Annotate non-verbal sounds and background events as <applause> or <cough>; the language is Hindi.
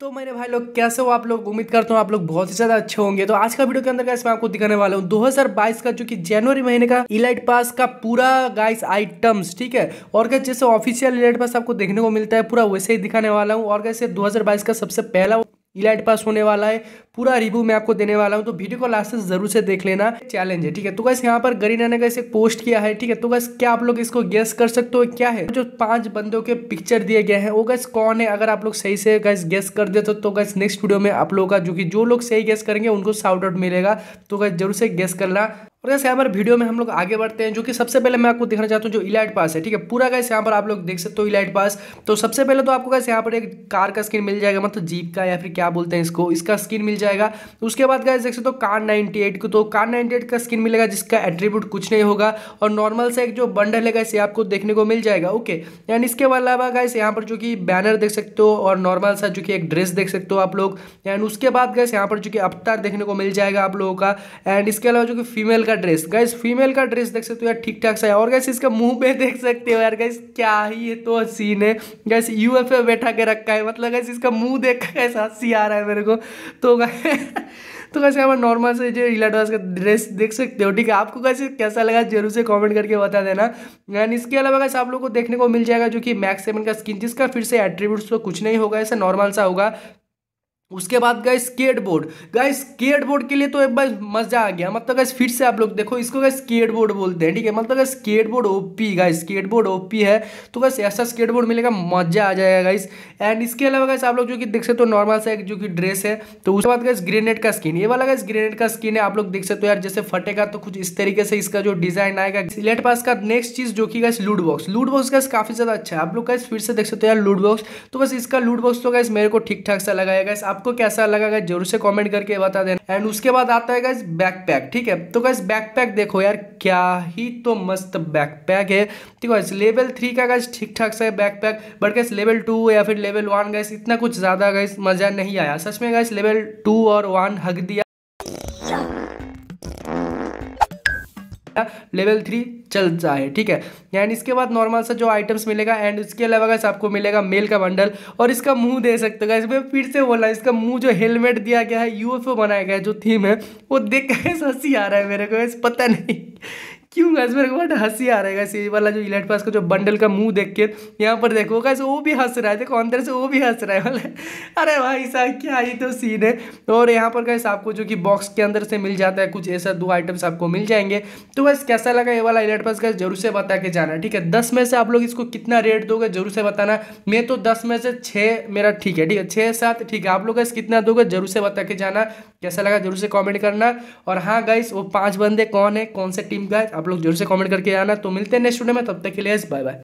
तो मेरे भाई लोग कैसे हो आप लोग उम्मीद करता हूँ आप लोग बहुत ही ज़्यादा अच्छे होंगे तो आज का वीडियो के अंदर गाइस मैं आपको दिखाने वाला हूँ 2022 का जो कि जनवरी महीने का इलाइट पास का पूरा गाइस आइटम्स ठीक है और क्या जैसे ऑफिशियल इलाइट पास आपको देखने को मिलता है पूरा वैसे ही दिखाने वाला हूँ और कैसे दो का सबसे पहला इलाइट पास होने वाला है पूरा रिव्यू मैं आपको देने वाला हूँ तो वीडियो को लास्ट से जरूर से देख लेना चैलेंज है ठीक है तो कैसे यहाँ पर गरीना ने कैसे एक पोस्ट किया है ठीक है तो गैस क्या आप लोग इसको गेस कर सकते हो क्या है जो पांच बंदों के पिक्चर दिए गए हैं वो गैस कौन है अगर आप लोग सही से गैस गेस कर दे तो गैस नेक्स्ट वीडियो में आप लोगों का जो कि जो लोग सही गेस करेंगे उनको साउट आउट मिलेगा तो गैस जरूर से गेस करना और जैसे यहाँ पर वीडियो में हम लोग आगे बढ़ते हैं जो कि सबसे पहले मैं आपको दिखाना चाहता हूँ जो इलाइट पास है ठीक है पूरा गैस यहाँ पर आप लोग देख सकते हो इलाइट पास तो सबसे पहले तो आपको कैसे यहाँ पर एक कार का स्क्रीन मिल जाएगा मतलब जीप का या फिर क्या बोलते हैं इसको इसका स्क्रीन मिल जाएगा उसके बाद गैस देख सकते हो कार नाइनटी को तो कार एट का स्क्रीन मिलेगा जिसका एट्रीब्यूट कुछ नहीं होगा और नॉर्मल से एक जो बंडल है गैस ये आपको देखने को मिल जाएगा ओके यानी इसके अलावा गैस यहाँ पर जो कि बैनर देख सकते हो और नॉर्मल सा जो कि एक ड्रेस देख सकते हो आप लोग एंड उसके बाद गैस यहाँ पर जो कि अवतार देखने को मिल जाएगा आप लोगों का एंड इसके अलावा जो कि फीमेल का ड्रेस गैस फीमेल का ड्रेस देख सकते हो यार ठीक ठाक सा है और गैस इसका मुंह पे देख सकते हो यार गैस क्या ही ये तो सीन है गैस यू एफ बैठा के रखा है मतलब गैस इसका मुंह देख कर ऐसा हंसी आ रहा है मेरे को तो <laughs> तो कैसे हमारा नॉर्मल से जो इलाडवास का ड्रेस देख सकते हो ठीक है आपको कैसे कैसा लगा जरूर से कमेंट करके बता देना एंड इसके अलावा कैसे आप लोगों को देखने को मिल जाएगा जो कि मैक्स सेवन का स्किन जिसका फिर से एट्रीब्यूट्स तो कुछ नहीं होगा ऐसा नॉर्मल सा होगा उसके बाद गए स्केट बोर्ड गए स्केट बोर्ड के लिए तो एक बार मजा आ गया मतलब गैस फिर से आप लोग देखो इसको गए स्केट बोर्ड बोलते हैं ठीक है मतलब गैस स्केट बोर्ड ओपी गए स्केट बोर्ड ओपी है तो बस ऐसा स्केट बोर्ड मिलेगा मजा आ जाएगा गाइस एंड इसके अलावा गैस आप लोग जो कि देख सकते हो तो नॉर्मल सा एक जो कि ड्रेस है तो उसके बाद गए ग्रेनेड का स्किन ये वाला गैस ग्रेनेड का स्किन है आप लोग देख सकते हो यार जैसे फटेगा तो कुछ इस तरीके से इसका जो डिजाइन आएगा लेट पास का नेक्स्ट चीज जो कि गैस लूट बॉक्स लूड बॉक्स गैस काफी ज्यादा अच्छा है आप लोग गैस फिर से देख सकते हो यार लूड बॉक्स तो बस इसका लूड बॉक्स तो गैस मेरे को ठीक ठाक सा लगाया गया आप आपको कैसा लगा गया जरूर से कमेंट करके बता देना एंड उसके बाद आता है गाइज बैकपैक ठीक है तो गाइज बैकपैक देखो यार क्या ही तो मस्त बैकपैक है ठीक है लेवल थ्री का गाइज ठीक ठाक सा है backpack but guys level two या फिर लेवल वन गैस इतना कुछ ज़्यादा गैस मज़ा नहीं आया सच में गैस लेवल टू और वन हक दिया हमारा लेवल थ्री चल जाए ठीक है एंड इसके बाद नॉर्मल सा जो आइटम्स मिलेगा एंड इसके अलावा गैस आपको मिलेगा मेल का बंडल और इसका मुंह दे सकते हो इसमें फिर से बोला इसका मुंह जो हेलमेट दिया गया है यूएफओ बनाया गया है जो थीम है वो देख कर <laughs> हंसी आ रहा है मेरे को पता नहीं क्यों गाइस मेरे को बट हंसी आ रहा है गाइस ये वाला जो इलाइट पास का जो बंडल का मुंह देख के यहाँ पर देखो गाइस वो भी हंस रहा है देखो अंदर से वो भी हंस रहा है बोले अरे भाई साहब क्या ही तो सीन है और यहाँ पर गाइस आपको जो कि बॉक्स के अंदर से मिल जाता है कुछ ऐसा दो आइटम्स आपको मिल जाएंगे तो बस कैसा लगा ये वाला इलाइट पास का जरूर से बता के जाना ठीक है दस में से आप लोग इसको कितना रेट दोगे जरूर से बताना मैं तो दस में से छः मेरा ठीक है ठीक है छः सात ठीक है आप लोग गाइस कितना दोगे जरूर से बता के जाना कैसा लगा जरूर से कॉमेंट करना और हाँ गाइस वो पाँच बंदे कौन है कौन से टीम का आप लोग जोर से कॉमेंट करके आना तो मिलते हैं नेक्स्ट वीडियो में तब तक के लिए बाय बाय